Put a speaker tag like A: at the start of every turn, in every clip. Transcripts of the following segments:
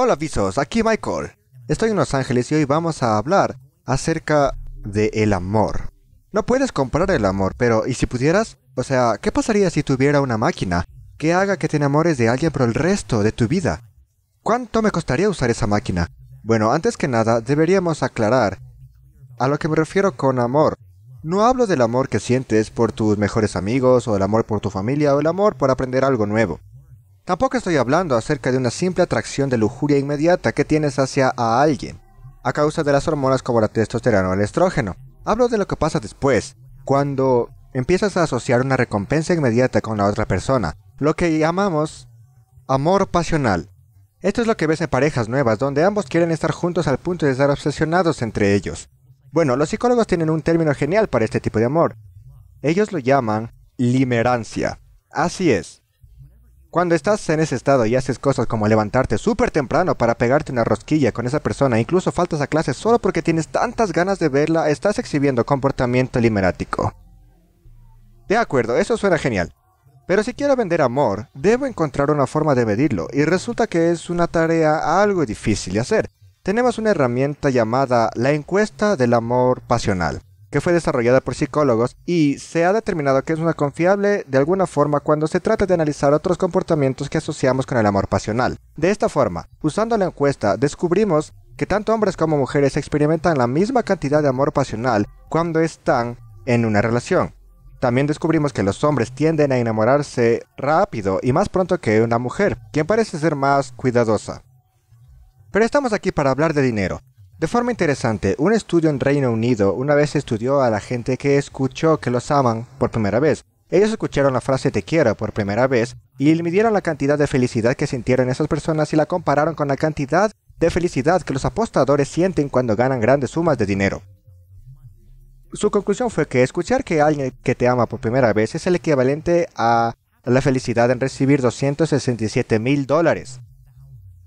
A: Hola avisos, aquí Michael. Estoy en Los Ángeles y hoy vamos a hablar acerca de el amor. No puedes comprar el amor, pero ¿y si pudieras? O sea, ¿qué pasaría si tuviera una máquina que haga que te enamores de alguien por el resto de tu vida? ¿Cuánto me costaría usar esa máquina? Bueno, antes que nada, deberíamos aclarar a lo que me refiero con amor. No hablo del amor que sientes por tus mejores amigos o el amor por tu familia o el amor por aprender algo nuevo. Tampoco estoy hablando acerca de una simple atracción de lujuria inmediata que tienes hacia a alguien, a causa de las hormonas como la testosterona o el estrógeno. Hablo de lo que pasa después, cuando empiezas a asociar una recompensa inmediata con la otra persona, lo que llamamos amor pasional. Esto es lo que ves en parejas nuevas, donde ambos quieren estar juntos al punto de estar obsesionados entre ellos. Bueno, los psicólogos tienen un término genial para este tipo de amor. Ellos lo llaman limerancia. Así es, cuando estás en ese estado y haces cosas como levantarte súper temprano para pegarte una rosquilla con esa persona, incluso faltas a clases solo porque tienes tantas ganas de verla, estás exhibiendo comportamiento limerático. De acuerdo, eso suena genial. Pero si quiero vender amor, debo encontrar una forma de medirlo, y resulta que es una tarea algo difícil de hacer. Tenemos una herramienta llamada la encuesta del amor pasional que fue desarrollada por psicólogos y se ha determinado que es una confiable de alguna forma cuando se trata de analizar otros comportamientos que asociamos con el amor pasional. De esta forma, usando la encuesta, descubrimos que tanto hombres como mujeres experimentan la misma cantidad de amor pasional cuando están en una relación. También descubrimos que los hombres tienden a enamorarse rápido y más pronto que una mujer, quien parece ser más cuidadosa. Pero estamos aquí para hablar de dinero, de forma interesante, un estudio en Reino Unido una vez estudió a la gente que escuchó que los aman por primera vez. Ellos escucharon la frase te quiero por primera vez y midieron la cantidad de felicidad que sintieron esas personas y la compararon con la cantidad de felicidad que los apostadores sienten cuando ganan grandes sumas de dinero. Su conclusión fue que escuchar que alguien que te ama por primera vez es el equivalente a la felicidad en recibir 267 mil dólares.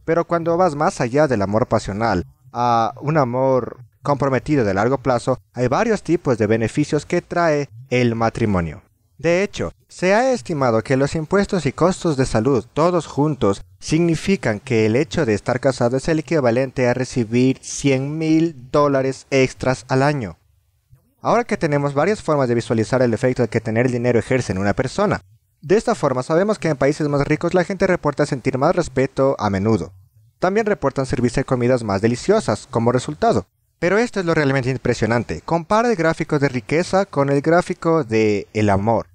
A: Pero cuando vas más allá del amor pasional, a un amor comprometido de largo plazo, hay varios tipos de beneficios que trae el matrimonio. De hecho, se ha estimado que los impuestos y costos de salud todos juntos significan que el hecho de estar casado es el equivalente a recibir 100 mil dólares extras al año. Ahora que tenemos varias formas de visualizar el efecto que tener dinero ejerce en una persona, de esta forma sabemos que en países más ricos la gente reporta sentir más respeto a menudo, también reportan servirse comidas más deliciosas como resultado. Pero esto es lo realmente impresionante. Compara el gráfico de riqueza con el gráfico de el amor.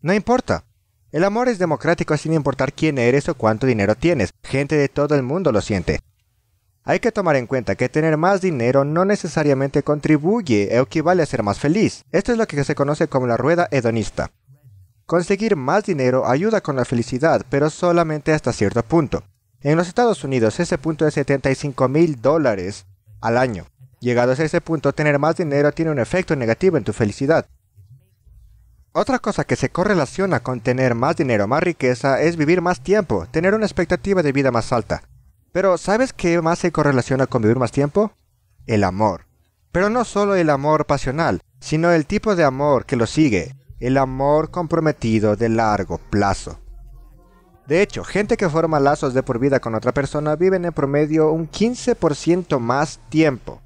A: No importa. El amor es democrático sin importar quién eres o cuánto dinero tienes. Gente de todo el mundo lo siente. Hay que tomar en cuenta que tener más dinero no necesariamente contribuye o equivale a ser más feliz. Esto es lo que se conoce como la rueda hedonista. Conseguir más dinero ayuda con la felicidad, pero solamente hasta cierto punto. En los Estados Unidos ese punto es 75 mil dólares al año. Llegados a ese punto, tener más dinero tiene un efecto negativo en tu felicidad. Otra cosa que se correlaciona con tener más dinero, más riqueza, es vivir más tiempo, tener una expectativa de vida más alta. Pero ¿sabes qué más se correlaciona con vivir más tiempo? El amor. Pero no solo el amor pasional, sino el tipo de amor que lo sigue, el amor comprometido de largo plazo. De hecho, gente que forma lazos de por vida con otra persona vive en promedio un 15% más tiempo.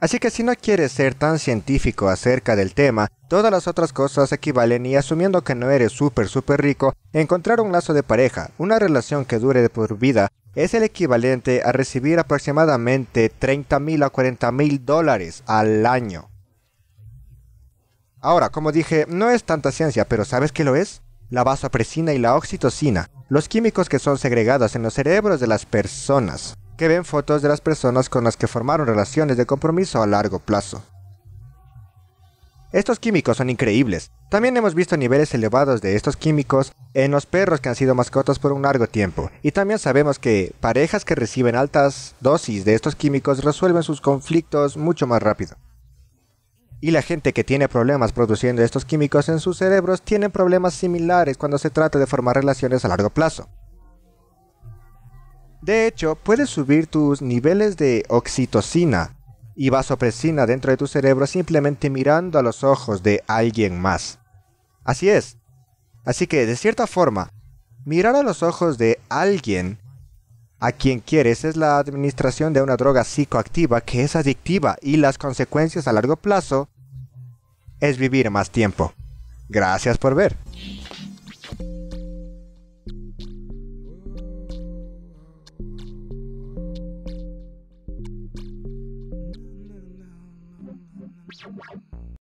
A: Así que si no quieres ser tan científico acerca del tema, todas las otras cosas equivalen y asumiendo que no eres súper súper rico, encontrar un lazo de pareja, una relación que dure de por vida, es el equivalente a recibir aproximadamente 30.000 mil a 40 mil dólares al año. Ahora, como dije, no es tanta ciencia, pero ¿sabes qué lo es? La vasopresina y la oxitocina, los químicos que son segregados en los cerebros de las personas, que ven fotos de las personas con las que formaron relaciones de compromiso a largo plazo. Estos químicos son increíbles. También hemos visto niveles elevados de estos químicos en los perros que han sido mascotas por un largo tiempo. Y también sabemos que parejas que reciben altas dosis de estos químicos resuelven sus conflictos mucho más rápido. Y la gente que tiene problemas produciendo estos químicos en sus cerebros tiene problemas similares cuando se trata de formar relaciones a largo plazo. De hecho, puedes subir tus niveles de oxitocina y vasopresina dentro de tu cerebro simplemente mirando a los ojos de alguien más. Así es. Así que, de cierta forma, mirar a los ojos de alguien a quien quieres es la administración de una droga psicoactiva que es adictiva y las consecuencias a largo plazo es vivir más tiempo. Gracias por ver.